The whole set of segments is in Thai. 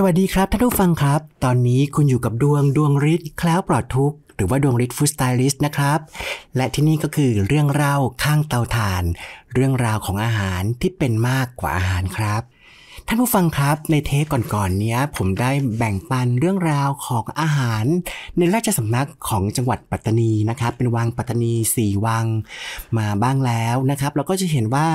สวัสดีครับท่านผู้ฟังครับ ตอนนี้คุณอยู่กับดวงดวงฤทธิ์คล้าวปลอดทุกหรือว่าดวงฤทธิ์ฟูสไตลิสต์นะครับ และที่นี่ก็คือเรื่องเล่าข้างเตาถ่าน เรื่องราวของอาหารที่เป็นมากกว่าอาหารครับท่านผู้ฟังครับ ในเทปก่อนๆนี้ผมได้แบ่งปันเรื่องราวของอาหาร ในราชสำนักของจังหวัดปัตตานีนะครับ เป็นวังปัตตานีสี่วังมาบ้างแล้วนะครับเราก็จะเห็นว่า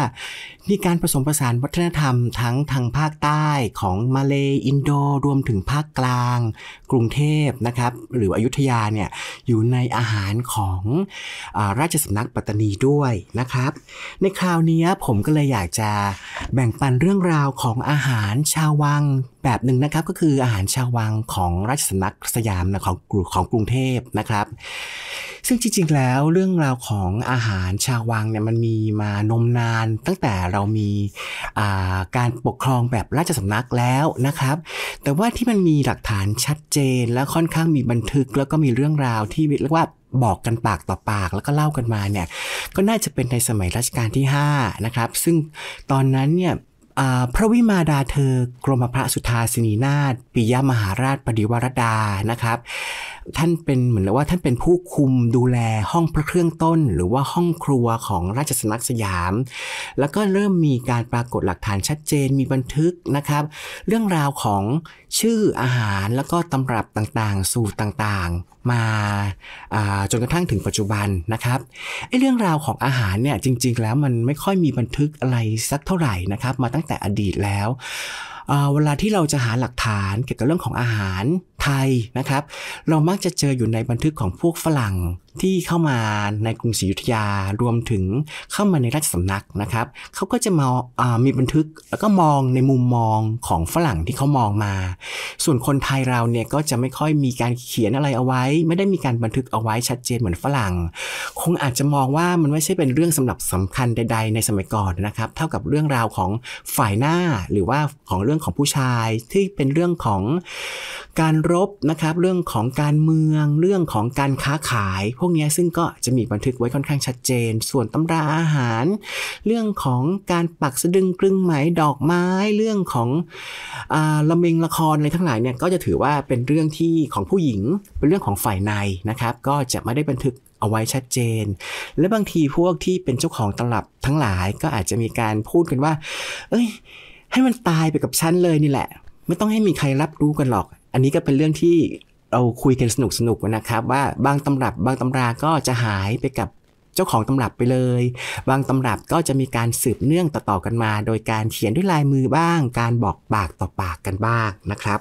มีการผสมผสานวัฒนธรรมทั้งทางภาคใต้ของมาเลอินโด รวมถึงภาคกลาง กรุงเทพนะครับ หรืออยุธยาเนี่ยอยู่ในอาหารของอราชสำนักปัตตานีด้วยนะครับ ในคราวนี้ผมก็เลยอยากจะแบ่งปันเรื่องราวของอาหารหารชาววังแบบหนึ่งนะครับก็คืออาหารชาววังของราชสำนักสยามนะของของกรุงเทพนะครับ ซึ่งจริงๆแล้วเรื่องราวของอาหารชาววังเนี่ยมันมีมานมนาน ตั้งแต่เรามีการปกครองแบบราชสำนักแล้วนะครับ แต่ว่าที่มันมีหลักฐานชัดเจนและค่อนข้างมีบันทึกแล้วก็มีเรื่องราวที่เรียกว่าบอกกันปากต่อปากแล้วก็เล่ากันมาเนี่ยก็น่าจะเป็นในสมัยรัชกาลที่5นะครับซึ่งตอนนั้นเนี่ยพระวิมาดาเธอกรมพระสุธาสินีนาถปิยมหาราชปฏิวรดานะครับท่านเป็นเหมือนว่าท่านเป็นผู้คุมดูแลห้องพระเครื่องต้นหรือว่าห้องครัวของราชสนักสยาม แล้วก็เริ่มมีการปรากฏหลักฐานชัดเจนมีบันทึกนะครับ เรื่องราวของชื่ออาหารแล้วก็ตำรับต่างๆ สูตรต่างๆมาจนกระทั่งถึงปัจจุบันนะครับไอ้เรื่องราวของอาหารเนี่ยจริงๆ แล้วมันไม่ค่อยมีบันทึกอะไรสักเท่าไหร่นะครับมาตั้งแต่อดีตแล้วเวลาที่เราจะหาหลักฐานเกี่ยวกับเรื่องของอาหารไทยนะครับเรามักจะเจออยู่ในบันทึกของพวกฝรั่งที่เข้ามาในกรุงศรีอยุธยา รวมถึงเข้ามาในราชสำนักนะครับ เขาก็จะมาามีบันทึกแล้วก็มองในมุมมองของฝรั่งที่เขามองมา ส่วนคนไทยเราเนี่ยก็จะไม่ค่อยมีการเขียนอะไรเอาไว้ ไม่ได้มีการบันทึกเอาไว้ชัดเจนเหมือนฝรั่ง คงอาจจะมองว่ามันไม่ใช่เป็นเรื่องสำหรับสำคัญใด ๆในสมัยก่อนนะครับ เท่ากับเรื่องราวของฝ่ายหน้าหรือว่าของเรื่องของผู้ชาย ที่เป็นเรื่องของการรบนะครับ เรื่องของการเมือง เรื่องของการค้าขายวกนี้ซึ่งก็จะมีบันทึกไว้ค่อนข้างชัดเจน ส่วนตำราอาหาร เรื่องของการปักสะดึงกลึงไหมดอกไม้ เรื่องของอละเมงละครอะไรทั้งหลายเนี่ยก็จะถือว่าเป็นเรื่องที่ของผู้หญิง เป็นเรื่องของฝ่ายในนะครับ ก็จะไม่ได้บันทึกเอาไว้ชัดเจน และบางทีพวกที่เป็นเจ้าของตำลับทั้งหลายก็อาจจะมีการพูดกันว่า เอ้ย ให้มันตายไปกับฉันเลยนี่แหละ ไม่ต้องให้มีใครรับรู้กันหรอก อันนี้ก็เป็นเรื่องที่เราคุยกันสนุกสนุกนะครับว่าบางตำรับบางตำราก็จะหายไปกับเจ้าของตำรับไปเลย บางตำรับก็จะมีการสืบเนื่องต่อๆ กันมาโดยการเขียนด้วยลายมือบ้างการบอกปากต่อปากกันบ้างนะครับ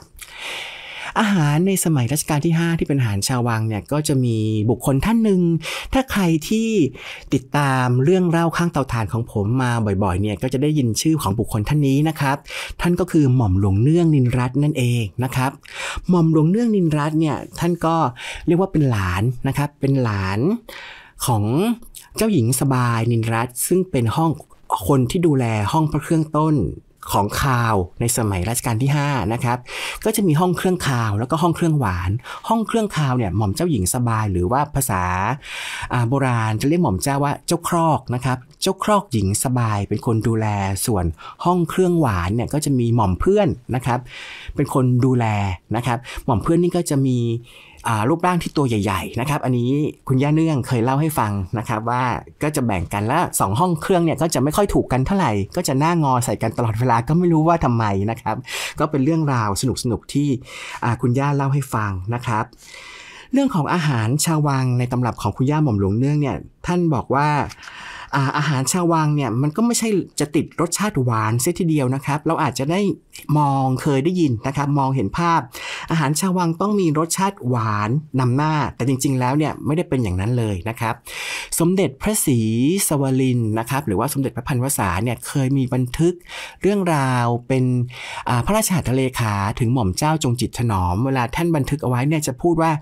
อาหารในสมัยรัชกาลที่ 5 ที่เป็นอาหารชาววังเนี่ยก็จะมีบุคคลท่านหนึ่งถ้าใครที่ติดตามเรื่องเล่าข้างเตาถ่านของผมมาบ่อยๆเนี่ยก็จะได้ยินชื่อของบุคคลท่านนี้นะครับ ท่านก็คือหม่อมหลวงเนื่องนินรัตน์นั่นเองนะครับ หม่อมหลวงเนื่องนินรัตน์เนี่ยท่านก็เรียกว่าเป็นหลานนะครับ เป็นหลานของเจ้าหญิงสบายนินรัตน์ซึ่งเป็นห้องคนที่ดูแลห้องพระเครื่องต้นของ คาวในสมัยรัชกาลที่5นะครับก็จะมีห้องเครื่อง คาวแล้วก็ห้องเครื่องหวาน ห้องเครื่องคาวเนี่ยหม่อมเจ้าหญิงสบาย หรือว่าภาษาโบราณจะเรียกหม่อมเจ้าว่าเจ้าครอกนะครับ เจ้าครอกหญิงสบาย เป็นคนดูแลส่วนห้องเครื่องหวานเนี่ยก็จะมีหม่อมเพื่อนนะครับ เป็นคนดูแลนะครับ หม่อมเพื่อนนี่ก็จะมีรูปร่างที่ตัวใหญ่ ๆ นะครับ อันนี้คุณย่าเนื่องเคยเล่าให้ฟังนะครับ ว่าก็จะแบ่งกันแล้วสองห้องเครื่องเนี่ยก็จะไม่ค่อยถูกกันเท่าไหร่ก็จะหน้างอใส่กันตลอดเวลาก็ไม่รู้ว่าทำไมนะครับ ก็เป็นเรื่องราวสนุกๆที่คุณย่าเล่าให้ฟังนะครับ เรื่องของอาหารชาววังในตำรับของคุณย่าหม่อมหลวงเนื่องเนี่ยท่านบอกว่าอาอาหารชาววังเนี่ยมันก็ไม่ใช่จะติดรสชาติหวานเสียทีเดียวนะครับ เราอาจจะได้มองเคยได้ยินนะครับมองเห็นภาพอาหารชาววังต้องมีรสชาติหวานนำหน้า แต่จริงๆ แล้วเนี่ยไม่ได้เป็นอย่างนั้นเลยนะครับสมเด็จพระศรีสวรินนะครับหรือว่าสมเด็จพระพันวษาเนี่ยเคยมีบันทึกเรื่องราวเป็นพระราชาทะเลขาถึงหม่อมเจ้าจงจิตถนอม เวลาท่านบันทึกเอาไว้เนี่ยจะพูดว่า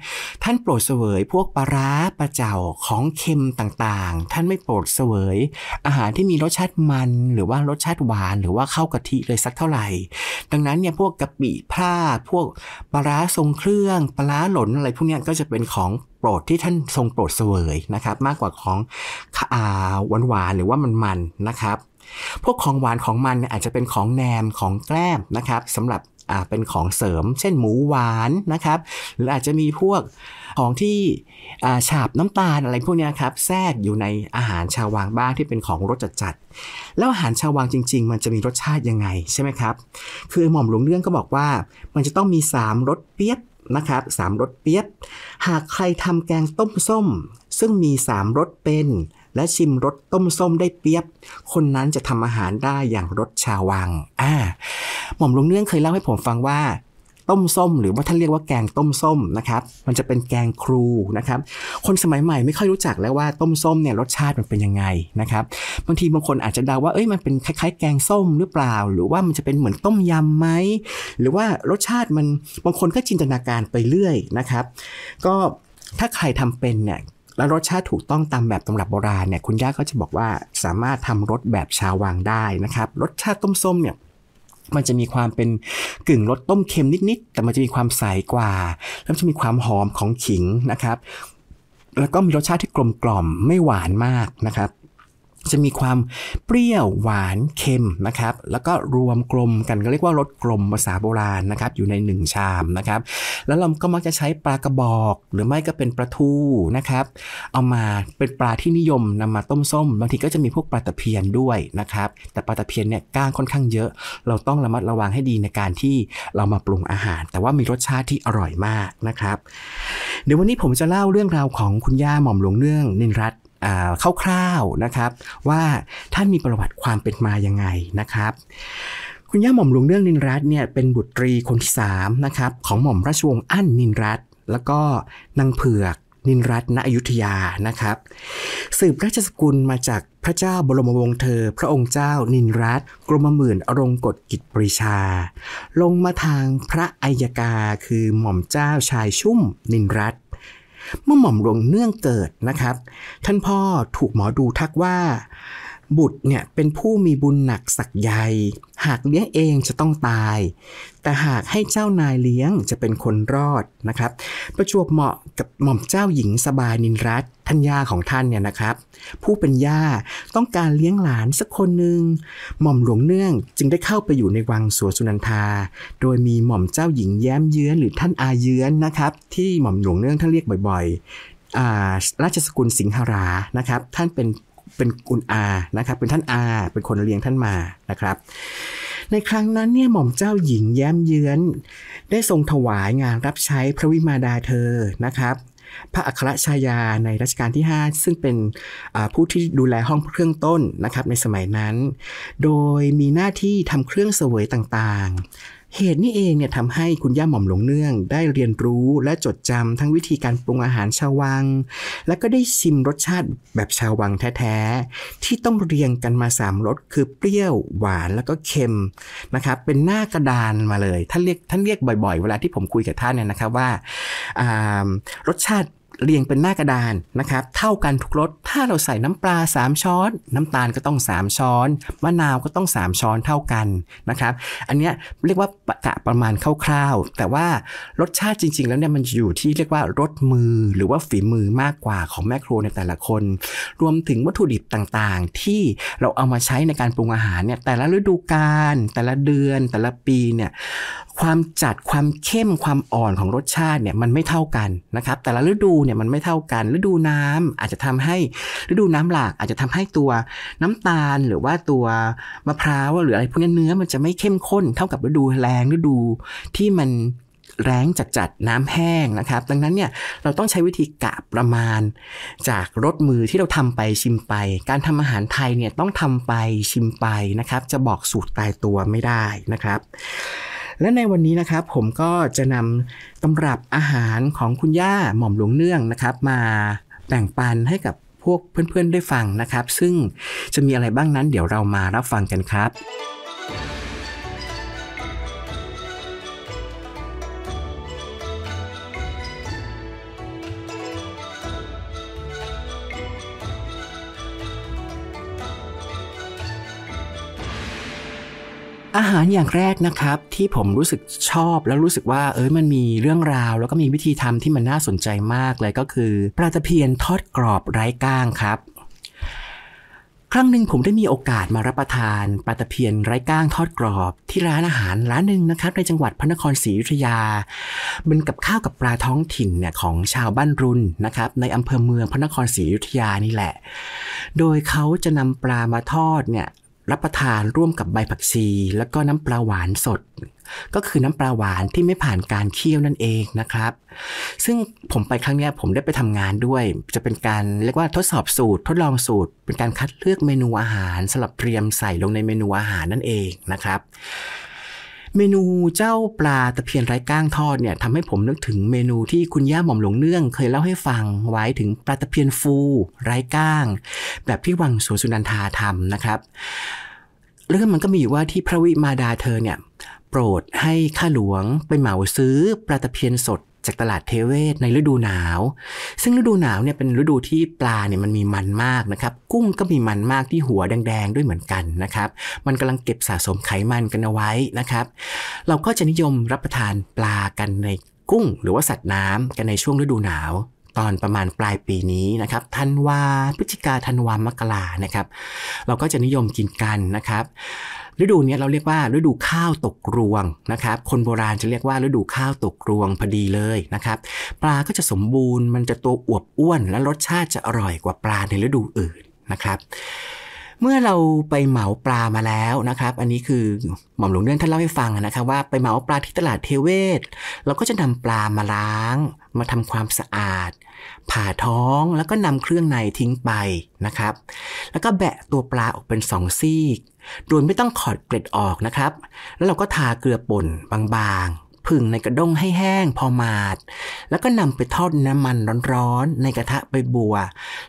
ท่านโปรดเสวยพวกปลาร้าปลาเจ้าของเค็มต่างๆ ท่านไม่โปรดเสวย อาหารที่มีรสชาติมันหรือว่ารสชาติหวานหรือว่าเข้ากะทิเลยสักเท่าไหร่ดังนั้นเนี่ยพวกกะปิผ้าพวกปลาทรงเครื่อง ปลาหล่นอะไรพวกนี้ก็จะเป็นของโปรดที่ท่านทรงโปรดเสวยนะครับ มากกว่าของอาหวานหวานหรือว่ามันมันนะครับ พวกของหวานของมันอาจจะเป็นของแหนมของแกล้มนะครับสำหรับอ่าเป็นของเสริม เช่นหมูหวานนะครับหรืออาจจะมีพวกของที่อ่าฉาบน้ำตาลอะไรพวกนี้ครับแทรกอยู่ในอาหารชาววังบ้างที่เป็นของรสจัดๆ แล้วอาหารชาววังจริงๆมันจะมีรสชาติยังไงใช่ไหมครับคือหม่อมหลวงเรื่องก็บอกว่ามันจะต้องมี 3รสเปี๊ยบนะครับสามรสเปี๊ยบหากใครทำแกงต้มส้ม ซึ่งมี 3รสเป็นและชิมรสต้มส้มได้เปียบ คนนั้นจะทำอาหารได้อย่างรสชาวัง อ่าหม่อมลุงเนื่องเคยเล่าให้ผมฟังว่าต้มส้มหรือว่าท่านเรียกว่าแกงต้มส้มนะครับ มันจะเป็นแกงครูนะครับ คนสมัยใหม่ไม่ค่อยรู้จักแล้วว่าต้มส้มเนี่ยรสชาติมันเป็นยังไงนะครับ บางทีบางคนอาจจะเดาว่าเอ้ยมันเป็นคล้ายๆแกงส้มหรือเปล่า หรือว่ามันจะเป็นเหมือนต้มยำไหมหรือว่ารสชาติมันบางคนก็จินตนาการไปเรื่อยนะครับ ก็ถ้าใครทำเป็นเนี่ยแล้วรสชาติถูกต้องตามแบบตำรับโบราณเนี่ย คุณย่าก็จะบอกว่าสามารถทำรสแบบชาววังได้นะครับ รสชาติต้มส้มเนี่ย มันจะมีความเป็นกึ่งรสต้มเค็มนิดๆ แต่มันจะมีความใสกว่า แล้วจะมีความหอมของขิงนะครับ แล้วก็มีรสชาติที่กลมกล่อมไม่หวานมากนะครับจะมีความเปรี้ยวหวานเค็มนะครับแล้วก็รวมกลมกันก็เรียกว่ารสกลมภาษาโบราณนะครับอยู่ในหนึ่งชามนะครับแล้วเราก็มักจะใช้ปลากระบอกหรือไม่ก็เป็นปลาทูนะครับเอามาเป็นปลาที่นิยมนำมาต้มส้มบางทีก็จะมีพวกปลาตะเพียนด้วยนะครับ แต่ปลาตะเพียนเนี่ยก้างค่อนข้างเยอะ เราต้องระมัดระวังให้ดีในการที่เรามาปรุงอาหาร แต่ว่ามีรสชาติที่อร่อยมากนะครับ เดี๋ยววันนี้ผมจะเล่าเรื่องราวของคุณย่าหม่อมหลวงเนื่องนินรัตคร่าวๆนะครับว่าท่านมีประวัติความเป็นมายังไงนะครับ คุณย่าหม่อมหลวงเรื่องนินรัตเนี่ยเป็นบุตรีคนที่3นะครับ ของหม่อมราชวงศ์อั้นนินรัตแล้วก็นางเผือกนินรัตนอยุธยานะครับ สืบราชสกุลมาจากพระเจ้าบรมวงศ์เธอพระองค์เจ้านินรัตกรมหมื่นอรงกฎกิจปริชา ลงมาทางพระอัยกาคือหม่อมเจ้าชายชุ่มนินรัตเมื่อหม่อมหลวงเนื่องเกิดนะครับ ท่านพ่อถูกหมอดูทักว่าบุตรเนี่ยเป็นผู้มีบุญหนักสักใหญ่ หากเลี้ยงเองจะต้องตาย แต่หากให้เจ้านายเลี้ยงจะเป็นคนรอดนะครับ ประจวบเหมาะกับหม่อมเจ้าหญิงสบายนินรัตทัญญาของท่านเนี่ยนะครับ ผู้เป็นย่าต้องการเลี้ยงหลานสักคนหนึ่ง หม่อมหลวงเนื่องจึงได้เข้าไปอยู่ในวังสวนสุนันทา โดยมีหม่อมเจ้าหญิงแย้มเยื้อนหรือท่านอาเยื้อนนะครับ ที่หม่อมหลวงเนื่องท่านเรียกบ่อยๆราชสกุลสิงหรา นะครับท่านเป็นเป็นคุณอานะครับ เป็นท่านอา เป็นคนเลี้ยงท่านมานะครับ ในครั้งนั้นเนี่ย หม่อมเจ้าหญิงแย้มเยื้อน ได้ทรงถวายงานรับใช้พระวิมาดาเธอ นะครับ พระอัครชายาในรัชกาลที่ 5 ซึ่งเป็นผู้ที่ดูแลห้องเครื่องต้น นะครับ ในสมัยนั้น โดยมีหน้าที่ทำเครื่องเสวยต่างๆเหตุนี้เองเนี่ยทำให้คุณย่าหม่อมหลงเนื่องได้เรียนรู้และจดจำ ทั้งวิธีการปรุงอาหารชาววัง และก็ได้ชิมรสชาติแบบชาววังแท้ๆ ที่ต้องเรียงกันมา3รสคือเปรี้ยว หวานแล้วก็เค็มนะครับเป็นหน้ากระดานมาเลยท่านเรียกท่านเรียกบ่อยๆเวลาที่ผมคุยกับท่านเนี่ยนะครับว่ารสชาติเรียงเป็นหน้ากระดานนะครับเท่ากันทุกรสถ้าเราใส่น้ำปลา 3 ช้อน น้ำตาลก็ต้อง 3 ช้อนมะนาวก็ต้อง 3 ช้อนเท่ากันนะครับอันนี้เรียกว่ากะประมาณคร่าวๆ แต่ว่ารสชาติจริง ๆ แล้วเนี่ยมันอยู่ที่เรียกว่ารสมือหรือว่าฝีมือมากกว่าของแม่ครัวในแต่ละคน รวมถึงวัตถุดิบต่างๆ ที่เราเอามาใช้ในการปรุงอาหารเนี่ยแต่ละฤดูกาลแต่ละเดือนแต่ละปีเนี่ยความจัดความเข้มความอ่อนของรสชาติเนี่ยมันไม่เท่ากันนะครับแต่ละฤดูเนี่ยมันไม่เท่ากันฤดูน้ำอาจจะทำให้ฤดูน้ำหลากอาจจะทำให้ตัวน้ำตาลหรือว่าตัวมะพร้าวหรืออะไรพวกนี้เนื้อ มันจะไม่เข้มข้น เท่ากับฤดูแรงฤดูที่มันแรงจัดๆน้ำแห้งนะครับ ดังนั้นเนี่ยเราต้องใช้วิธีกะประมาณจากรสมือที่เราทำไปชิมไป การทำอาหารไทยเนี่ยต้องทำไปชิมไปนะครับ จะบอกสูตรตายตัวไม่ได้นะครับและในวันนี้นะครับผมก็จะนำตำรับอาหารของคุณย่าหม่อมหลวงเนื่องนะครับ มาแบ่งปันให้กับพวกเพื่อนๆได้ฟังนะครับ ซึ่งจะมีอะไรบ้างนั้นเดี๋ยวเรามารับฟังกันครับอาหารอย่างแรกนะครับที่ผมรู้สึกชอบแล้วรู้สึกว่า เอ้ยมันมีเรื่องราว แล้วก็มีวิธีทำที่มันน่าสนใจมากเลยก็คือปลาตะเพียนทอดกรอบไร้ก้างครับ ครั้งหนึ่งผมได้มีโอกาสมารับประทานปลาตะเพียนไร้ก้างทอดกรอบ ที่ร้านอาหารร้านหนึ่งนะครับ ในจังหวัดพระนครศรีอยุธยาเป็นกับข้าวกับปลาท้องถิ่นเนี่ยของชาวบ้านรุนนะครับ ในอำเภอเมืองพระนครศรีอยุธยานี่แหละ โดยเขาจะนำปลามาทอดเนี่ยรับประทานร่วมกับใบผักชีแล้วก็น้ำปลาหวานสด ก็คือน้ำปลาหวานที่ไม่ผ่านการเคี่ยวนั่นเองนะครับ ซึ่งผมไปครั้งนี้ผมได้ไปทำงานด้วย จะเป็นการเรียกว่าทดสอบสูตร ทดลองสูตร เป็นการคัดเลือกเมนูอาหารสำหรับเตรียมใส่ลงในเมนูอาหารนั่นเองนะครับเมนูเจ้าปลาตะเพียนไร้ก้างทอดเนี่ยทำให้ผมนึกถึงเมนูที่คุณย่าหม่อมหลวงเนื่อง เคยเล่าให้ฟังไว้ถึงปลาตะเพียนฟูไร้ก้าง แบบที่วังสวนสุนันทาทำนะครับ เรื่องมันก็มีอยู่ว่าที่พระวิมาดาเธอเนี่ยโปรดให้ข้าหลวงไปเหมาซื้อปลาตะเพียนสดากตลาดเทเวศในฤดูหนาว ซึ่งฤดูหนาวเนี่ยเป็นฤดูที่ปลาเนี่ยมันมีมันมากนะครับ กุ้งก็มีมันมากที่หัวแดงๆด้วยเหมือนกันนะครับ มันกำลังเก็บสะสมไขมันกันเอาไว้นะครับ เราก็จะนิยมรับประทานปลากันในกุ้ง หรือว่าสัตว์น้ำ กันในช่วงฤดูหนาว ตอนประมาณปลายปีนี้นะครับธันวาพฤศจิกาธันวามกรานะครับ เราก็จะนิยมกินกันนะครับฤดูนี้เราเรียกว่าฤดูข้าวตกรวงนะครับ คนโบราณจะเรียกว่าฤดูข้าวตกรวงพอดีเลยนะครับปลาก็จะสมบูรณ์มันจะตัวอวบอ้วนและรสชาติจะอร่อยกว่าปลาในฤดูอื่นนะครับเมื่อเราไปเหมาปลามาแล้วนะครับ อันนี้คือหม่อมหลวงเนื่อนท่านเล่าให้ฟังนะครับว่าไปเหมาปลาที่ตลาดเทเวศ เราก็จะนำปลามาล้าง มาทำความสะอาด ผ่าท้องแล้วก็นำเครื่องในทิ้งไปนะครับ แล้วก็แบะตัวปลาออกเป็นสองซีก โดยไม่ต้องขอดเกล็ดออกนะครับ แล้วเราก็ทาเกลือป่นบางผึ่งในกระด้งให้แห้งพอมาดแล้วก็นำไปทอดน้ำมันร้อนๆในกระทะใบบัว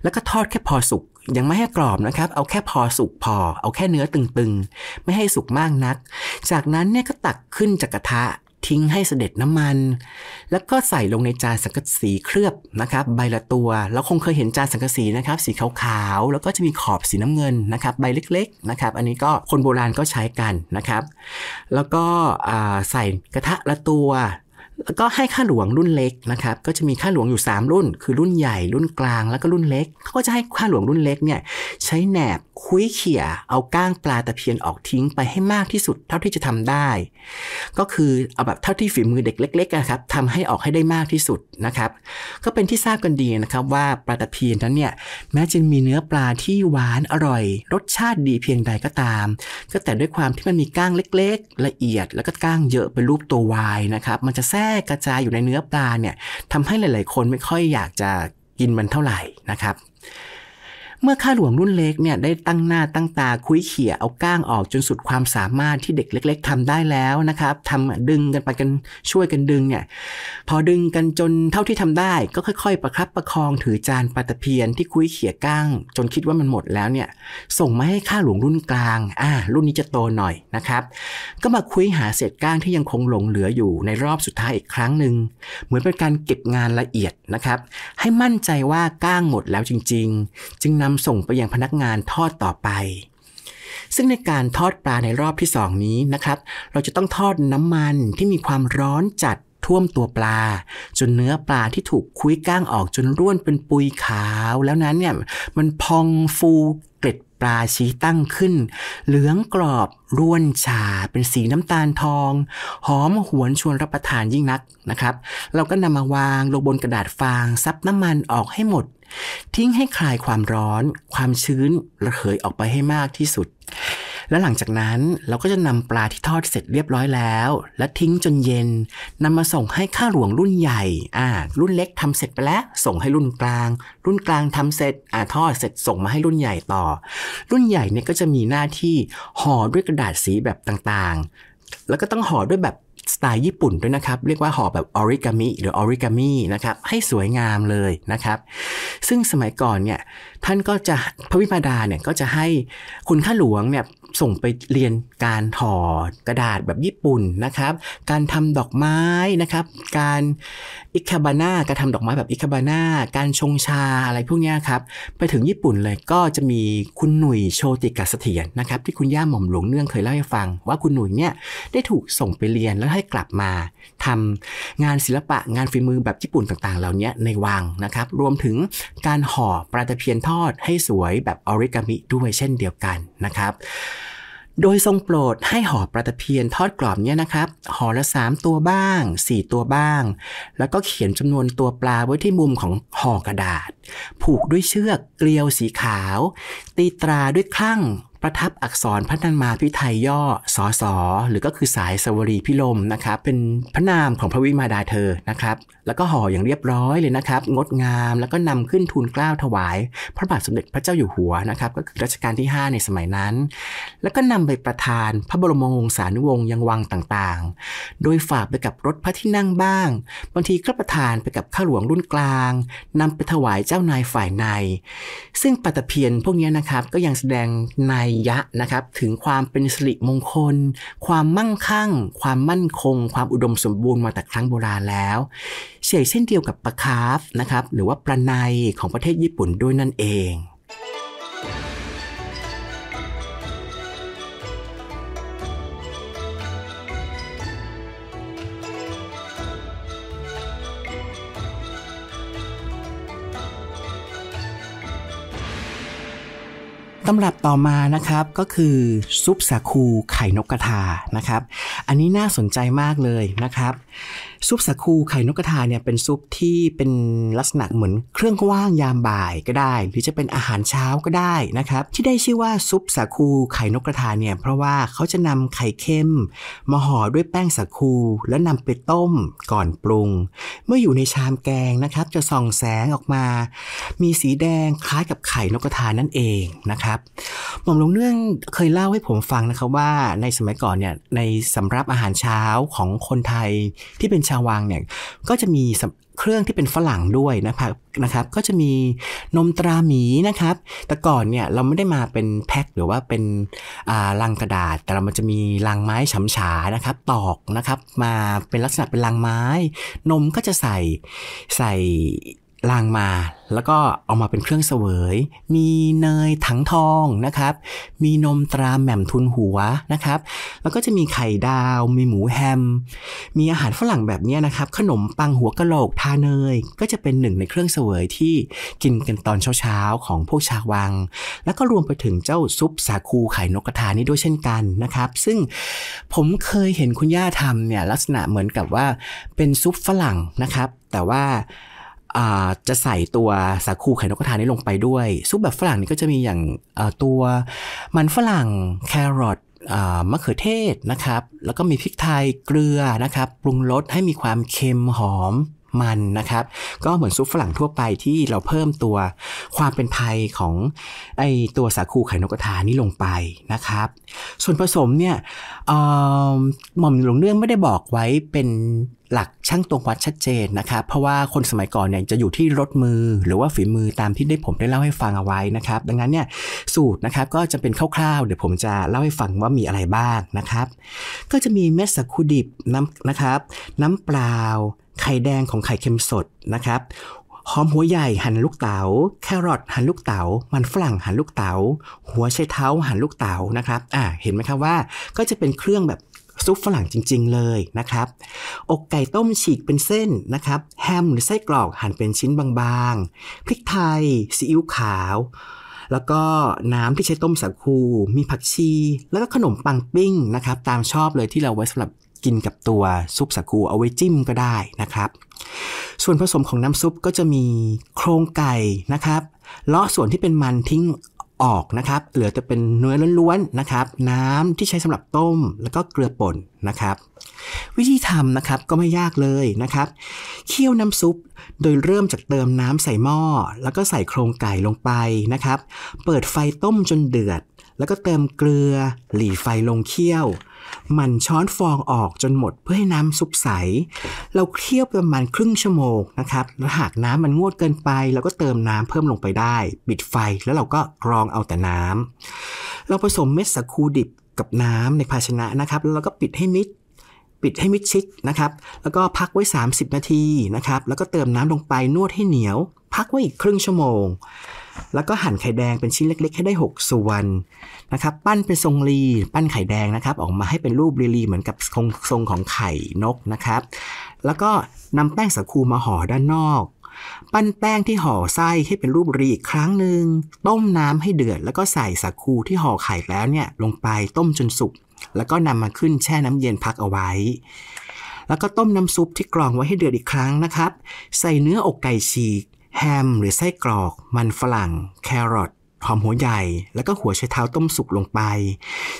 แล้วก็ทอดแค่พอสุก ยังไม่ให้กรอบนะครับเอาแค่พอสุกพอ เอาแค่เนื้อตึงๆ ไม่ให้สุกมากนัก จากนั้นเนี่ยก็ตักขึ้นจากกระทะทิ้งให้เสด็จน้ำมัน แล้วก็ใส่ลงในจานสังกะสีเคลือบนะครับ ใบละตัวเราคงเคยเห็นจานสังกะสีนะครับสีขาวๆแล้วก็จะมีขอบสีน้ำเงินนะครับ ใบเล็กๆนะครับ อันนี้ก็คนโบราณก็ใช้กันนะครับ แล้วก็ใส่กระทะละตัวแล้วก็ให้ค่าหลวงรุ่นเล็กนะครับ ก็จะมีค่าหลวงอยู่ 3 รุ่น คือรุ่นใหญ่ รุ่นกลาง แล้วก็รุ่นเล็ก เขาก็จะให้ค่าหลวงรุ่นเล็กเนี่ยใช้แหนบคุ้ยเขี่ย เอาก้างปลาตะเพียนออกทิ้งไปให้มากที่สุด เท่าที่จะทำได้ ก็คือเอาแบบเท่าที่ฝีมือเด็กเล็กๆนะครับทำให้ออกให้ได้มากที่สุดนะครับ ก็เป็นที่ทราบกันดีนะครับ ว่าปลาตะเพียนนั้นเนี่ย แม้จะมีเนื้อปลาที่หวานอร่อย รสชาติดีเพียงใดก็ตาม ก็แต่ด้วยความที่มันมีก้างเล็ก ๆ ละเอียด แล้วก็ก้างเยอะเป็นรูปตัววายนะครับ มันจะแทรแพร่กระจายอยู่ในเนื้อปลาเนี่ยทำให้หลายๆคนไม่ค่อยอยากจะกินมันเท่าไหร่นะครับเมื่อข้าหลวงรุ่นเล็กเนี่ยได้ตั้งหน้าตั้งตาคุ้ยเขี่ยเอาก้างออกจนสุดความสามารถที่เด็กเล็ก ๆ ทำได้แล้วนะครับทำดึงกันไปกันช่วยกันดึงเนี่ยพอดึงกันจนเท่าที่ทำได้ก็ค่อย ๆ ประครับประคองถือจานปาตะเพียนที่คุ้ยเขี่ยก้างจนคิดว่ามันหมดแล้วเนี่ย ส่งมาให้ข้าหลวงรุ่นกลางอ่ารุ่นนี้จะโตหน่อยนะครับ ก็มาคุ้ยหาเศษก้างที่ยังคงหลงเหลืออยู่ในรอบสุดท้ายอีกครั้งหนึ่งเหมือนเป็นการเก็บงานละเอียดนะครับ ให้มั่นใจว่าก้างหมดแล้วจริง ๆ จึงนำำส่งไปยังพนักงานทอดต่อไป ซึ่งในการทอดปลาในรอบที่สองนี้นะครับ เราจะต้องทอดน้ำมันที่มีความร้อนจัดท่วมตัวปลาจนเนื้อปลาที่ถูกคุยก้างออกจนร่วนเป็นปุยขาว แล้วนั้นเนี่ยมันพองฟูเกล็ดปลาชี้ ตั้งขึ้น เหลืองกรอบร่วนชาเป็นสีน้ำตาลทอง หอมหวนชวนรับประทานยิ่งนักนะครับ เราก็นำมาวางลงบนกระดาษฟางซับน้ำมันออกให้หมด ทิ้งให้คลายความร้อน ความชื้นระเหยออกไปให้มากที่สุดแล้วหลังจากนั้นเราก็จะนำปลาที่ทอดเสร็จเรียบร้อยแล้ว และทิ้งจนเย็นนำมาส่งให้ข้าหลวงรุ่นใหญ่ อ่า รุ่นเล็กทำเสร็จไปแล้วส่งให้รุ่นกลาง รุ่นกลางทำเสร็จอ่าทอดเสร็จส่งมาให้รุ่นใหญ่ต่อ รุ่นใหญ่เนี่ยก็จะมีหน้าที่ห่อด้วยกระดาษสีแบบต่างๆ แล้วก็ต้องห่อด้วยแบบสไตล์ญี่ปุ่นด้วยนะครับ เรียกว่าห่อแบบออริกามิหรือออริกามินะครับให้สวยงามเลยนะครับ ซึ่งสมัยก่อนเนี่ยท่านก็จะพระวิปาดาเนี่ยก็จะให้คุณข้าหลวงเนี่ยส่งไปเรียนการถอดกระดาษแบบญี่ปุ่นนะครับ การทำดอกไม้นะครับ การอิคาบาน่าการทำดอกไม้แบบอิคาบาน่าการชงชาอะไรพวกนี้ครับ ไปถึงญี่ปุ่นเลยก็จะมีคุณหนุ่ยโชติกาสเถียรนะครับที่คุณย่าหม่อมหลวงเนื่องเคยเล่าให้ฟังว่าคุณหนุ่ยเนี่ยได้ถูกส่งไปเรียนแล้วให้กลับมา ทำงานศิลปะงานฝีมือแบบญี่ปุ่นต่างๆเหล่านี้ในวังนะครับ รวมถึงการห่อปลาตะเพียนทอดให้สวยแบบออริกามิด้วยเช่นเดียวกันนะครับโดยทรงโปรดให้ห่อปลาตะเพียนทอดกรอบเนี่ยนะครับห่อละ 3 ตัวบ้าง 4 ตัวบ้าง แล้วก็เขียนจำนวนตัวปลาไว้ที่มุมของห่อกระดาษ ผูกด้วยเชือกเกลียวสีขาว ตีตราด้วยคลั่งประทับอักษรพระนันมาพิไทยย่อสอสอหรือก็คือสายสวรีพิลมนะครับ เป็นพระนามของพระวิมาดาเธอนะครับแล้วก็ห่ออย่างเรียบร้อยเลยนะครับ งดงาม แล้วก็นำขึ้นทูลเกล้าถวาย พระบาทสมเด็จพระเจ้าอยู่หัวนะครับ ก็คือรัชกาลที่ 5 ในสมัยนั้น แล้วก็นำไปประทานพระบรมวงศานุวงศ์ยังวังต่างๆ โดยฝากไปกับรถพระที่นั่งบ้างบางทีก็ประทานไปกับข้าหลวงรุ่นกลาง นำไปถวายเจ้านายฝ่ายใน ซึ่งปัตเพียนพวกนี้นะครับก็ยังแสดงนัยยะนะครับถึงความเป็นสิริมงคล ความมั่งคั่ง ความมั่นคง ความอุดมสมบูรณ์มาแต่ครั้งโบราณแล้วเฉยเช่นเดียวกับปะคาฟนะครับ หรือว่าประไนของประเทศญี่ปุ่นด้วยนั่นเองตำรับต่อมานะครับก็คือซุปสาคูไข่นกกระทานะครับ อันนี้น่าสนใจมากเลยนะครับซุปสาคูไข่นกกระทาเนี่ยเป็นซุปที่เป็นลักษณะเหมือนเครื่องว่างยามบ่ายก็ได้หรือจะเป็นอาหารเช้าก็ได้นะครับ ที่ได้ชื่อว่าซุปสาคูไข่นกกระทาเนี่ยเพราะว่าเขาจะนำไข่เค็มมาห่อด้วยแป้งสาคูแล้วนำไปต้มก่อนปรุง เมื่ออยู่ในชามแกงนะครับจะส่องแสงออกมา มีสีแดงคล้ายกับไข่นกกระทานั่นเองนะครับหม่อมหลวงเนื่องเคยเล่าให้ผมฟังนะครับ ว่าในสมัยก่อนเนี่ยในสำรับอาหารเช้าของคนไทยที่เป็นชาววังเนี่ยก็จะมีเครื่องที่เป็นฝรั่งด้วยนะครับนะครับ ก็จะมีนมตราหมีนะครับ แต่ก่อนเนี่ยเราไม่ได้มาเป็นแพ็ค หรือว่าเป็นลังกระดาษ แต่เรามันจะมีลังไม้ฉำฉานะครับ ตอกนะครับ มาเป็นลักษณะเป็นลังไม้ นมก็จะใส่ใส่ลางมาแล้วก็เอามาเป็นเครื่องเสวย มีเนยถังทองนะครับ มีนมตราแหม่มทุนหัวนะครับ แล้วก็จะมีไข่ดาว มีหมูแฮม มีอาหารฝรั่งแบบนี้นะครับ ขนมปังหัวกะโหลกทาเนยก็จะเป็นหนึ่งในเครื่องเสวยที่กินกันตอนเช้าๆของพวกชาววัง แล้วก็รวมไปถึงเจ้าซุปสาคูไข่นกกระทานี้ด้วยเช่นกันนะครับ ซึ่งผมเคยเห็นคุณย่าทำเนี่ยลักษณะเหมือนกับว่าเป็นซุปฝรั่งนะครับ แต่ว่าจะใส่ตัวสาคูไข่นกกระทานี้ลงไปด้วยซุปแบบฝรั่งนี่ก็จะมีอย่างตัว มันฝรั่งแครอทมะเขือเทศนะครับ แล้วก็มีพริกไทยเกลือนะครับ ปรุงรสให้มีความเค็มหอมมันนะครับ ก็เหมือนซุปฝรั่งทั่วไปที่เราเพิ่มตัวความเป็นไทยของไอตัวสาคูไข่นกกระทานี่ลงไปนะครับ ส่วนผสมเนี่ยหม่อมหลวงเนื่องไม่ได้บอกไว้เป็นหลักช่างตรงวัดชัดเจนนะครับ เพราะว่าคนสมัยก่อนเนี่ยจะอยู่ที่รถมือหรือว่าฝีมือตามที่ได้ผมได้เล่าให้ฟังเอาไว้นะครับ ดังนั้นเนี่ยสูตรนะครับก็จะเป็นคร่าวๆเดี๋ยวผมจะเล่าให้ฟังว่ามีอะไรบ้างนะครับก็จะมีเม็ดสักคูดิบ น้ำนะครับน้ำเปล่าไข่แดงของไข่เค็มสดนะครับหอมหัวใหญ่หั่นลูกเตา๋าแครอทหั่นลูกเตา๋ามันฝรั่งหั่นลูกเตา๋าหัวไชเท้าหั่นลูกเต๋านะครับอ่าเห็นไหมครับว่า ก็จะเป็นเครื่องแบบซุปฝรั่งจริง ๆ เลยนะครับ อกไก่ต้มฉีกเป็นเส้นนะครับแฮมหรือไส้กรอกหั่นเป็นชิ้นบางๆพริกไทยซีอิ๊วขาว แล้วก็น้ำที่ใช้ต้มสาคู มีผักชี แล้วก็ขนมปังปิ้งนะครับตามชอบเลยที่เราไว้สำหรับกินกับตัวซุปสากูเอาไว้จิ้มก็ได้นะครับ ส่วนผสมของน้ำซุปก็จะมีโครงไก่นะครับเลาะส่วนที่เป็นมันทิ้งออกนะครับเหลือแต่เป็นเนื้อล้วนๆนะครับ น้ำที่ใช้สำหรับต้มแล้วก็เกลือป่นนะครับ วิธีทำนะครับก็ไม่ยากเลยนะครับเคี่ยวน้ำซุปโดยเริ่มจากเติมน้ำใส่หม้อแล้วก็ใส่โครงไก่ลงไปนะครับ เปิดไฟต้มจนเดือด แล้วก็เติมเกลือหลีไฟลงเคี่ยวหมั่นช้อนฟองออกจนหมดเพื่อให้น้ำซุปใส เราเคี่ยวประมาณครึ่งชั่วโมงนะครับ แล้วหากน้ำมันงวดเกินไปเราก็เติมน้ำเพิ่มลงไปได้ ปิดไฟแล้วเราก็กรองเอาแต่น้ำ เราผสมเม็ดสกคูดิบกับน้ำในภาชนะนะครับแล้วเราก็ปิดให้มิด ปิดให้มิดชิดนะครับ แล้วก็พักไว้ 30 นาทีนะครับ แล้วก็เติมน้ำลงไปนวดให้เหนียว พักไว้อีกครึ่งชั่วโมงแล้วก็หั่นไข่แดงเป็นชิ้นเล็กๆ ให้ได้ 6ส่วนนะครับ ปั้นเป็นทรงรี ปั้นไข่แดงนะครับ ออกมาให้เป็นรูปรีรีเหมือนกับทรงทรงของไข่นกนะครับ แล้วก็นำแป้งสาคูมาห่อด้านนอก ปั้นแป้งที่ห่อไส้ให้เป็นรูปรีอีกครั้งหนึ่งต้มน้ำให้เดือด แล้วก็ใส่สาคูที่ห่อไข่แล้วเนี่ยลงไปต้มจนสุกแล้วก็นำมาขึ้นแช่น้ำเย็นพักเอาไว้ แล้วก็ต้มน้ำซุปที่กรองไว้ให้เดือดอีกครั้งนะครับ ใส่เนื้ออกไก่ฉีกแฮมหรือไส้กรอกมันฝรั่งแครอทหอมหัวใหญ่ แล้วก็หัวไชเท้าต้มสุกลงไป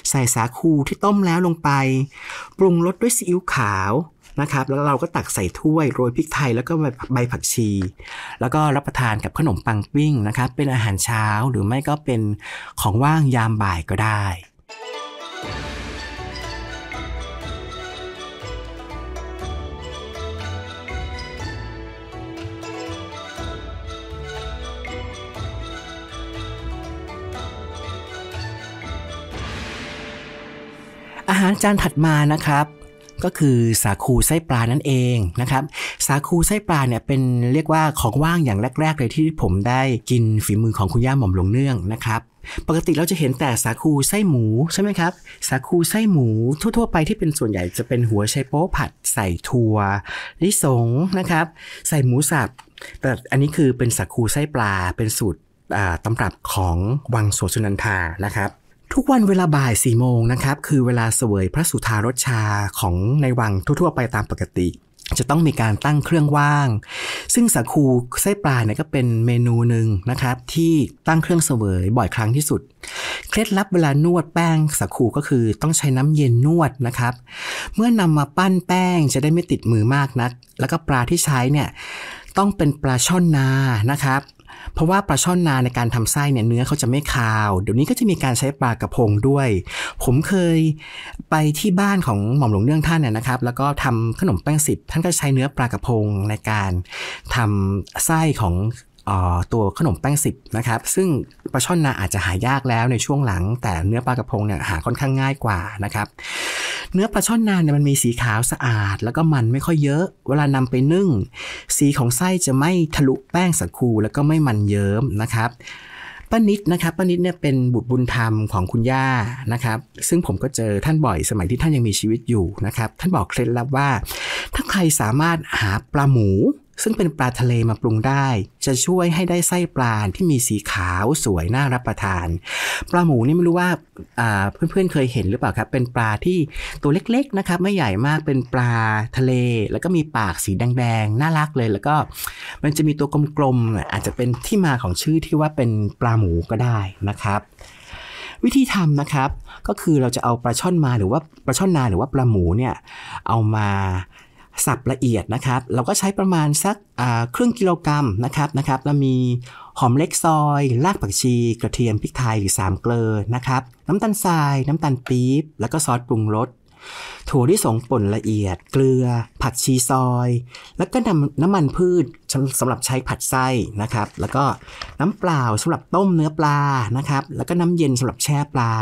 ใส่สาคูที่ต้มแล้วลงไป ปรุงรสด้วยซีอิ๊วขาวนะครับ แล้วเราก็ตักใส่ถ้วยโรยพริกไทยแล้วก็ใบผักชี แล้วก็รับประทานกับขนมปังปิ้งนะครับ เป็นอาหารเช้าหรือไม่ก็เป็นของว่างยามบ่ายก็ได้อาหารจานถัดมานะครับก็คือสาคูไส้ปลานั่นเองนะครับ สาคูไส้ปลาเนี่ยเป็นเรียกว่าของว่างอย่างแรก ๆ เลยที่ผมได้กินฝีมือของคุณย่าหม่อมหลวงเนื่องนะครับ ปกติเราจะเห็นแต่สาคูไส้หมูใช่ไหมครับสาคูไส้หมูทั่วๆ ไปที่เป็นส่วนใหญ่จะเป็นหัวไชโป๊ผัด ใส่ถั่วลิสงนะครับ ใส่หมูสับแต่อันนี้คือเป็นสาคูไส้ปลาเป็นสูตรตำรับของวังโสสุนันทานะครับทุกวันเวลาบ่ายสี่โมงนะครับ คือเวลาเสวยพระสุธารสชาของในวังทั่วๆไปตามปกติ จะต้องมีการตั้งเครื่องว่าง ซึ่งสาคูไส้ปลาเนี่ยก็เป็นเมนูหนึ่งนะครับ ที่ตั้งเครื่องเสวยบ่อยครั้งที่สุด เคล็ดลับเวลานวดแป้งสาคูก็คือต้องใช้น้ำเย็นนวดนะครับ เมื่อนำมาปั้นแป้งจะได้ไม่ติดมือมากนัก แล้วก็ปลาที่ใช้เนี่ย ต้องเป็นปลาช่อนนานะครับเพราะว่าปลาช่อนนาในการทำไส้เนี่ยเนื้อเขาจะไม่คาวเดี๋ยวนี้ก็จะมีการใช้ปลากระพงด้วย ผมเคยไปที่บ้านของหม่อมหลวงเนื่องท่านเนี่ยนะครับ แล้วก็ทำขนมแป้งสิบท่านก็ใช้เนื้อปลากระพงในการทำไส้ของตัวขนมแป้งสิบนะครับ ซึ่งปลาช่อนนาอาจจะหายากแล้วในช่วงหลัง แต่เนื้อปลากระพงเนี่ยหาค่อนข้างง่ายกว่านะครับเนื้อปลาช่อนนาเนี่ยมันมีสีขาวสะอาดแล้วก็มันไม่ค่อยเยอะ เวลานำไปนึ่งสีของไส้จะไม่ทะลุแป้งสักคูแล้วก็ไม่มันเยิ้มนะครับป้านิดนะครับป้านิดเนี่ยเป็นบุตรบุญธรรมของคุณย่านะครับซึ่งผมก็เจอท่านบ่อยสมัยที่ท่านยังมีชีวิตอยู่นะครับท่านบอกเคล็ดลับว่า ถ้าใครสามารถหาปลาหมูซึ่งเป็นปลาทะเลมาปรุงได้ จะช่วยให้ได้ไส้ปลาที่มีสีขาวสวย น่ารับประทานปลาหมูนี่ไม่รู้ว่าเพื่อนๆเคยเห็นหรือเปล่าครับเป็นปลาที่ตัวเล็กๆนะครับไม่ใหญ่มากเป็นปลาทะเล แล้วก็มีปากสีแดงๆน่ารักเลย แล้วก็ มันจะมีตัวกลมๆอาจจะเป็นที่มาของชื่อที่ว่าเป็นปลาหมูก็ได้นะครับ วิธีทำนะครับก็คือเราจะเอาปลาช่อนมาหรือว่าปลาช่อนนาหรือว่าปลาหมูเนี่ยเอามาสับละเอียดนะครับ เราก็ใช้ประมาณสักครึ่งกิโลกรัมนะครับนะครับ แล้วมีหอมเล็กซอย รากผักชี กระเทียมพริกไทยหรือสามเกลือนะครับน้ำตาลทราย น้ำตาลปี๊บแล้วก็ซอสปรุงรสถั่วที่สงป่นละเอียด เกลือผักชีซอย แล้วก็น้ำน้ำมันพืชสำหรับใช้ผัดไส้นะครับ แล้วก็น้ำเปล่าสำหรับต้มเนื้อปลานะครับแล้วก็น้ำเย็นสำหรับแช่ปลา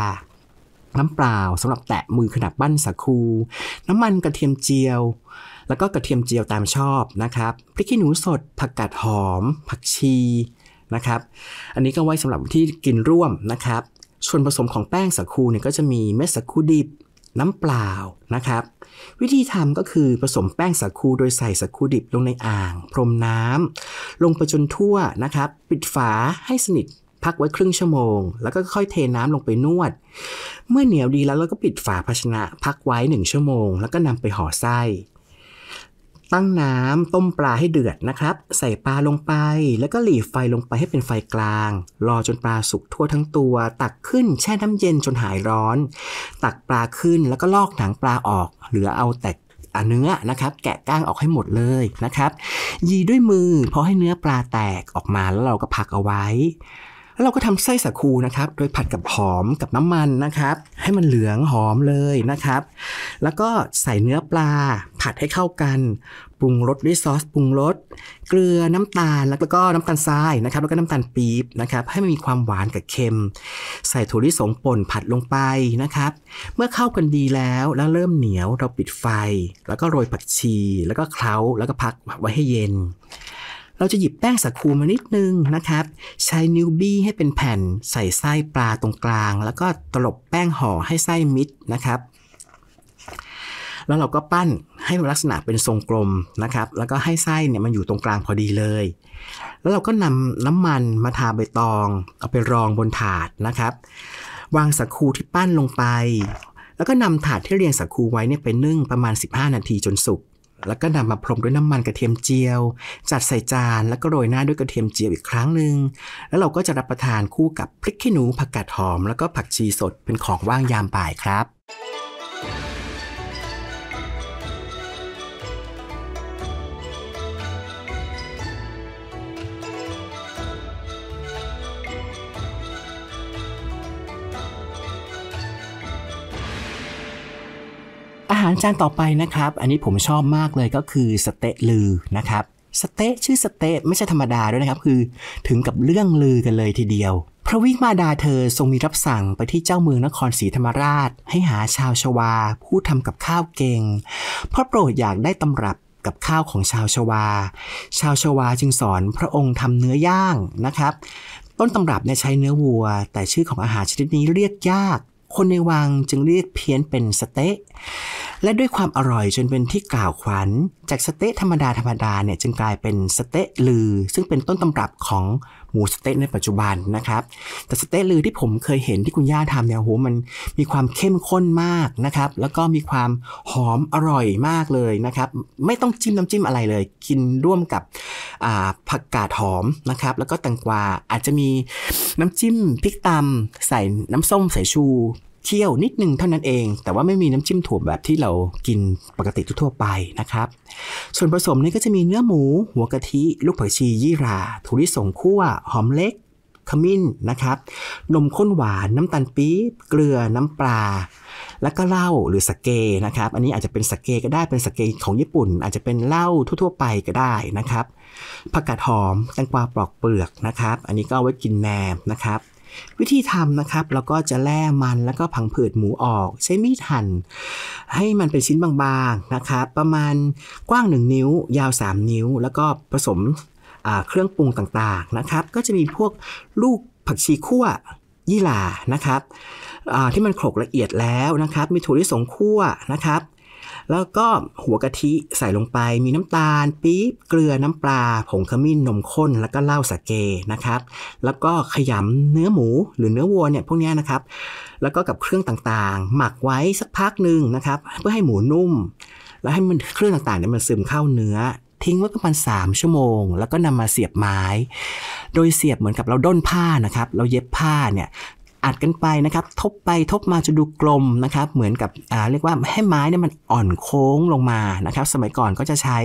น้ำเปล่าสำหรับแตะมือขนาดบั้นสักคูน้ำมันกระเทียมเจียวแล้วก็กระเทียมเจียวตามชอบนะครับพริกขี้หนูสด ผักกาดหอมผักชีนะครับ อันนี้ก็ไว้สำหรับที่กินร่วมนะครับ ส่วนผสมของแป้งสาคูเนี่ยก็จะมีเม็ดสาคูดิบ น้ำเปล่านะครับ วิธีทำก็คือผสมแป้งสาคูโดยใส่สาคูดิบลงในอ่าง พรมน้ำลงไปจนทั่วนะครับปิดฝาให้สนิท พักไว้ครึ่งชั่วโมงแล้วก็ค่อยเทน้ำลงไปนวด เมื่อเหนียวดีแล้วเราก็ปิดฝาภาชนะพักไว้1ชั่วโมง แล้วก็นำไปห่อไส้ตั้งน้ำต้มปลาให้เดือดนะครับ ใส่ปลาลงไป แล้วก็หลีไฟลงไปให้เป็นไฟกลาง รอจนปลาสุกทั่วทั้งตัว ตักขึ้นแช่น้ำเย็นจนหายร้อน ตักปลาขึ้นแล้วก็ลอกหนังปลาออก เหลือเอาแต่เนื้อนะครับ แกะก้างออกให้หมดเลยนะครับยีด้วยมือพอให้เนื้อปลาแตกออกมาแล้วเราก็พักเอาไว้แล้วเราก็ทำไส้สาคูนะครับ โดยผัดกับหอมกับน้ำมันนะครับ ให้มันเหลืองหอมเลยนะครับ แล้วก็ใส่เนื้อปลา ผัดให้เข้ากัน ปรุงรสด้วยซอสปรุงรส เกลือน้ำตาลแล้วก็น้ำตาลทรายนะครับ แล้วก็น้ำตาลปี๊บนะครับ ให้มันมีความหวานกับเค็ม ใส่ถั่วลิสงป่นผัดลงไปนะครับ เมื่อเข้ากันดีแล้วแล้วเริ่มเหนียวเราปิดไฟ แล้วก็โรยผักชี แล้วก็เคล้าแล้วก็พักไว้ให้เย็นเราจะหยิบแป้งสาคูมานิดนึงนะครับ ใช้นิ้วบี้ให้เป็นแผ่นใส่ไส้ปลาตรงกลาง แล้วก็ตลบแป้งห่อให้ไส้มิดนะครับ แล้วเราก็ปั้นให้ลักษณะเป็นทรงกลมนะครับ แล้วก็ให้ไส้เนี่ยมันอยู่ตรงกลางพอดีเลย แล้วเราก็นำน้ำมันมาทาใบตอง เอาไปรองบนถาดนะครับ วางสาคูที่ปั้นลงไป แล้วก็นำถาดที่เรียงสาคูไว้เนี่ยไปนึ่งประมาณ 15 นาทีจนสุกแล้วก็นำมาพรมด้วยน้ำมันกระเทียมเจียว จัดใส่จานแล้วก็โรยหน้าด้วยกระเทียมเจียวอีกครั้งหนึ่งแล้วเราก็จะรับประทานคู่กับพริกขี้หนู ผักกาดหอมแล้วก็ผักชีสดเป็นของว่างยามบ่ายครับอาหารจานต่อไปนะครับ อันนี้ผมชอบมากเลยก็คือสเต๊ะลือนะครับสเต๊ะชื่อสเต๊ะไม่ใช่ธรรมดาด้วยนะครับคือถึงกับเรื่องลือกันเลยทีเดียว พระวิมาดาเธอทรงมีรับสั่งไปที่เจ้าเมืองนครศรีธรรมราช ให้หาชาวชวา ผู้ทำกับข้าวเก่ง เพราะโปรดอยากได้ตำรับกับข้าวของชาวชวา ชาวชวาจึงสอนพระองค์ทำเนื้อย่างนะครับ ต้นตำรับเนี่ยใช้เนื้อวัว แต่ชื่อของอาหารชนิดนี้เรียกยากคนในวังจึงเรียกเพี้ยนเป็นสเต๊ะ และด้วยความอร่อยจนเป็นที่กล่าวขวัญจากสเต๊ะธรรมดา ธรรมดาเนี่ยจึงกลายเป็นสเต๊ะลือซึ่งเป็นต้นตำรับของหมูสเต๊กในปัจจุบันนะครับแต่สเต๊กลือที่ผมเคยเห็นที่คุณย่าทำเนี่ยโหมันมีความเข้มข้นมากนะครับ แล้วก็มีความหอมอร่อยมากเลยนะครับ ไม่ต้องจิ้มน้ำจิ้มอะไรเลย กินร่วมกับผักกาดหอมนะครับแล้วก็แตงกวาอาจจะมีน้ำจิ้มพริกตำใส่น้ำส้มสายชูเชี่ยวนิดนึงเท่านั้นเอง แต่ว่าไม่มีน้ำจิ้มถั่วแบบที่เรากินปกติทั่วไปนะครับ ส่วนผสมนี่ก็จะมีเนื้อหมู หัวกะทิลูกผักชียี่ราถั่วลิสงคั่ว หอมเล็กขมิ้นนะครับนมข้นหวาน น้ำตาลปี๊บเกลือน้ำปลา แล้วก็เหล้าหรือสเกนะครับ อันนี้อาจจะเป็นสเกก็ได้เป็นสเกของญี่ปุ่น อาจจะเป็นเหล้าทั่ว ๆ ไปก็ได้นะครับผักกาดหอมแตงกวาปลอกเปลือกนะครับ อันนี้ก็เอาไว้กินแหนมนะครับวิธีทำนะครับเราก็จะแล่มันแล้วก็ผังผืดหมูออก ใช้มีดหั่นให้มันเป็นชิ้นบางๆนะครับ ประมาณกว้าง 1 นิ้ว ยาว 3 นิ้ว แล้วก็ผสมเครื่องปรุงต่างๆนะครับ ก็จะมีพวกลูกผักชีคั่วยี่หลานะครับที่มันโขลกละเอียดแล้วนะครับ มีถั่วลิสงคั่วนะครับแล้วก็หัวกะทิใส่ลงไปมีน้ำตาลปี๊บเกลือน้ำปลาผงขมิ้นนมข้น แล้วก็เหล้าสาเกนะครับ แล้วก็ขยำเนื้อหมูหรือเนื้อวัวเนี่ยพวกนี้นะครับ แล้วก็กับเครื่องต่างๆ หมักไว้สักพักหนึ่งนะครับ เพื่อให้หมูนุ่ม แล้วให้มันเครื่องต่างๆเนี่ยมันซึมเข้าเนื้อ ทิ้งไว้ประมาณ3ชั่วโมงแล้วก็นำมาเสียบไม้ โดยเสียบเหมือนกับเราด้นผ้านะครับ เราเย็บผ้าเนี่ยอัดกันไปนะครับ ทบไปทบมาจะดูกลมนะครับ เหมือนกับเรียกว่าให้ไม้เนี่ยมันอ่อนโค้งลงมานะครับ สมัยก่อนก็จะใช้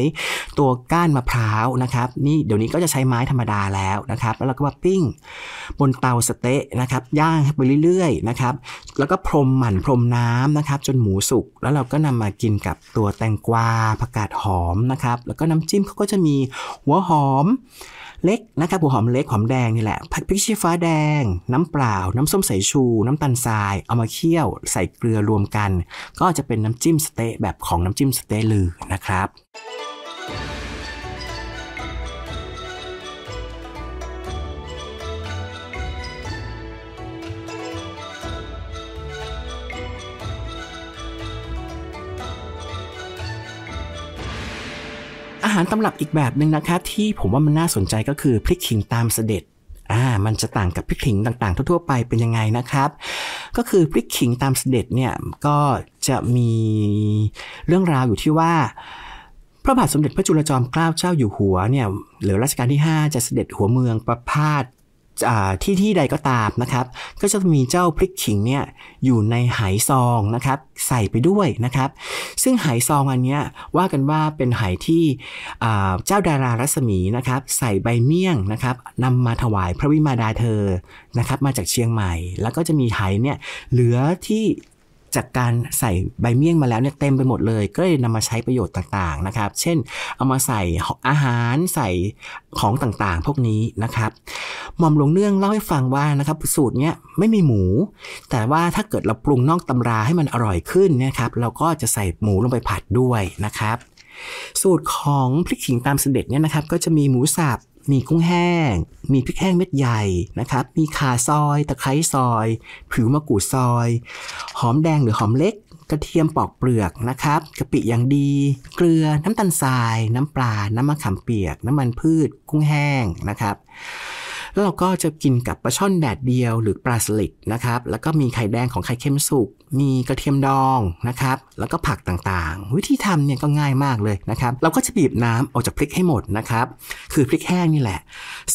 ตัวก้านมะพร้าวนะครับนี่เดี๋ยวนี้ก็จะใช้ไม้ธรรมดาแล้วนะครับ แล้วเราก็มาปิ้งบนเตาสเต๊ะนะครับย่างไปเรื่อยๆนะครับ แล้วก็พรมหมั่นพรมน้ำนะครับ จนหมูสุกแล้วเราก็นำมากินกับตัวแตงกวาผักกาดหอมนะครับ แล้วก็น้ำจิ้มเขาก็จะมีหัวหอมเล็กนะครับหัวหอมเล็ก หอมแดงนี่แหละผัดพริกชี้ฟ้าแดง น้ำเปล่า น้ำส้มสายชู น้ำตาลทราย เอามาเคี่ยว ใส่เกลือรวมกัน ก็จะเป็นน้ำจิ้มสเต๊ะแบบของน้ำจิ้มสเต๊ะลือนะครับหารตำรับอีกแบบหนึ่งนะคะที่ผมว่ามันน่าสนใจก็คือพริกขิงตามเสด็จ อ่า มันจะต่างกับพริกขิงต่างๆทั่วๆไปเป็นยังไงนะครับ ก็คือพริกขิงตามเสด็จเนี่ยก็จะมีเรื่องราวอยู่ที่ว่า พระบาทสมเด็จพระจุลจอมเกล้าเจ้าอยู่หัวเนี่ยหรือรัชกาลที่ 5 จะเสด็จหัวเมืองประพาสที่ที่ใดก็ตามนะครับ ก็จะมีเจ้าพริกขิงเนี่ยอยู่ในหายซองนะครับใส่ไปด้วยนะครับ ซึ่งหายซองอันเนี้ยว่ากันว่าเป็นหายที่เจ้าดารารัศมีนะครับ ใส่ใบเมี่ยงนะครับนำมาถวายพระวิมาดาเธอนะครับ มาจากเชียงใหม่ แล้วก็จะมีหายเนี่ยเหลือที่จากการใส่ใบเมี่ยงมาแล้วเนี่ยเต็มไปหมดเลย ก็เลยนำมาใช้ประโยชน์ต่างๆนะครับ เช่นเอามาใส่อาหารใส่ของต่างๆ พวกนี้นะครับ หม่อมหลวงเนื่องเล่าให้ฟังว่านะครับสูตรเนี้ยไม่มีหมู แต่ว่าถ้าเกิดเราปรุงนอกตำราให้มันอร่อยขึ้นนะครับเราก็จะใส่หมูลงไปผัดด้วยนะครับ สูตรของพริกขิงตามเสด็จเนี่ยนะครับก็จะมีหมูสับมีกุ้งแห้ง มีพริกแห้งเม็ดใหญ่นะครับ มีขาซอย ตะไคร้ซอย ผิวมะกรูดซอย หอมแดงหรือหอมเล็กกระเทียมปอกเปลือกนะครับกะปิอย่างดี เกลือน้ำตาลทราย น้ำปลา น้ำมะขามเปียก น้ำมันพืชกุ้งแห้งนะครับแล้วเราก็จะกินกับปลาช่อนแดดเดียว หรือปลาสลิดนะครับ แล้วก็มีไข่แดงของไข่เค็มสุก มีกระเทียมดองนะครับ แล้วก็ผักต่างๆ วิธีทำเนี่ยก็ง่ายมากเลยนะครับ เราก็จะบีบน้ำออกจากพริกให้หมดนะครับ คือพริกแห้งนี่แหละ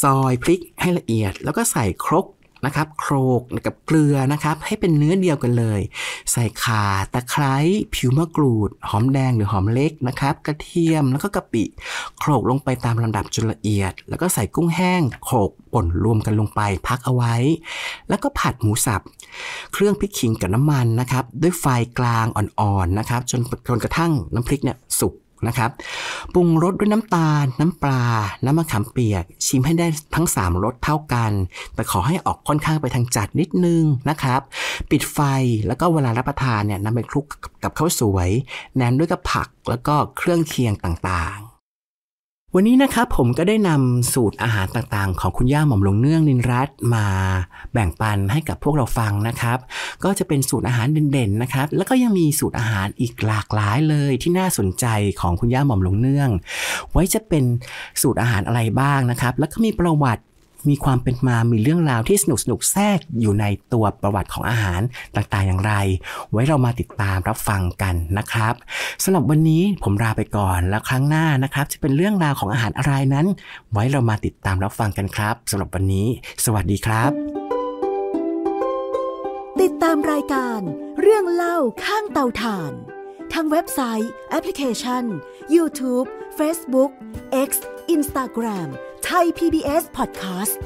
ซอยพริกให้ละเอียด แล้วก็ใส่ครกนะครับโครกกับเกลือนะครับให้เป็นเนื้อเดียวกันเลย ใส่ข่าตะไคร้ผิวมะกรูด หอมแดงหรือหอมเล็กนะครับกระเทียมแล้วก็กะปิโครกลงไปตามลำดับจนละเอียด แล้วก็ใส่กุ้งแห้งโขลกป่นรวมกันลงไปพักเอาไว้ แล้วก็ผัดหมูสับเครื่องพริกขิงกับน้ำมันนะครับด้วยไฟกลางอ่อนๆนนะครับ จนจนกระทั่งน้ำพริกเนี่ยสุกนะครับปรุงรสด้วยน้ำตาล น้ำปลาน้ำมะขามเปียกชิมให้ได้ทั้ง 3รสเท่ากัน แต่ขอให้ออกค่อนข้างไปทางจัดนิดนึงนะครับ ปิดไฟแล้วก็เวลารับประทานเนี่ยนำไปคลุกกับข้าวสวย แนมด้วยกับผักแล้วก็เครื่องเคียงต่างวันนี้นะครับผมก็ได้นำสูตรอาหารต่างๆของคุณย่าหม่อมหลวงเนื่องนินรัตมาแบ่งปันให้กับพวกเราฟังนะครับ ก็จะเป็นสูตรอาหารเด่นๆนะครับ แล้วก็ยังมีสูตรอาหารอีกหลากหลายเลยที่น่าสนใจของคุณย่าหม่อมหลวงเนื่อง ไว้จะเป็นสูตรอาหารอะไรบ้างนะครับ แล้วก็มีประวัติมีความเป็นมามีเรื่องราวที่สนุกสนุกแทรกอยู่ในตัวประวัติของอาหารต่างๆอย่างไร ไว้เรามาติดตามรับฟังกันนะครับสำหรับวันนี้ผมลาไปก่อนแล้วครั้งหน้านะครับ จะเป็นเรื่องราวของอาหารอะไรนั้น ไว้เรามาติดตามรับฟังกันครับสำหรับวันนี้ สวัสดีครับ ติดตามรายการเรื่องเล่าข้างเตาถ่านทางเว็บไซต์แอปพลิเคชัน YouTube Facebook X Instagram ไทย PBS Podcast